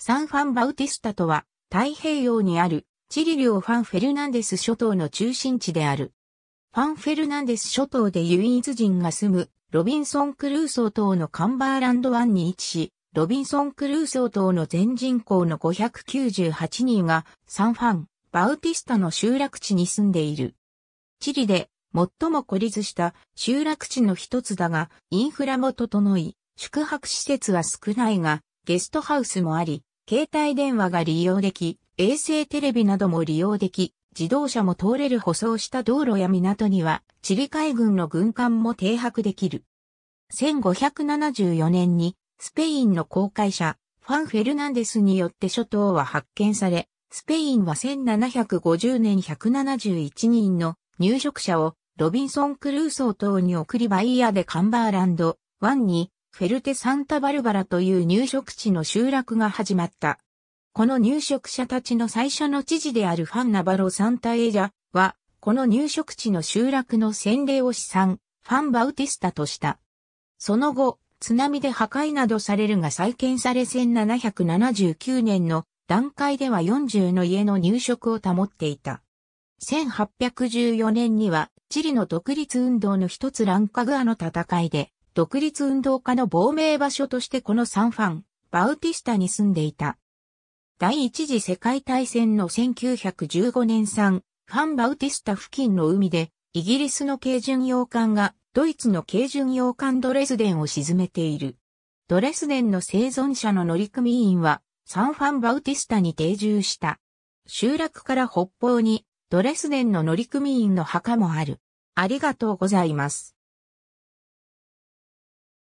サンファンバウティスタとは、太平洋にある、チリ領ファンフェルナンデス諸島の中心地である。ファンフェルナンデス諸島で唯一人が住む、ロビンソン・クルーソー島のカンバーランド湾に位置し、ロビンソン・クルーソー島の全人口の598人が、サンファン、バウティスタの集落地に住んでいる。チリで、最も孤立した集落地の一つだが、インフラも整い、宿泊施設は少ないが、ゲストハウスもあり、携帯電話が利用でき、衛星テレビなども利用でき、自動車も通れる舗装した道路や港には、チリ海軍の軍艦も停泊できる。1574年に、スペインの航海者、ファン・フェルナンデスによって諸島は発見され、スペインは1750年171人の入植者をロビンソン・クルーソー等に送りバイヤーでカンバーランド湾にフェルテ・サンタバルバラという入植地の集落が始まった。この入植者たちの最初の知事であるファン・ナバロ・サンタエジャは、この入植地の集落の洗礼を資産、ファン・バウティスタとした。その後、津波で破壊などされるが再建され1779年の段階では40の家の入植を保っていた。1814年にはチリの独立運動の一つランカグアの戦いで独立運動家の亡命場所としてこのサンファン、バウティスタに住んでいた。第一次世界大戦の1915年産、ファンバウティスタ付近の海で、イギリスの軽巡洋艦がドイツの軽巡洋艦ドレスデンを沈めている。ドレスデンの生存者の乗組員はサンファンバウティスタに定住した。集落から北方にドレスデンの乗組員の墓もある。ありがとうございます。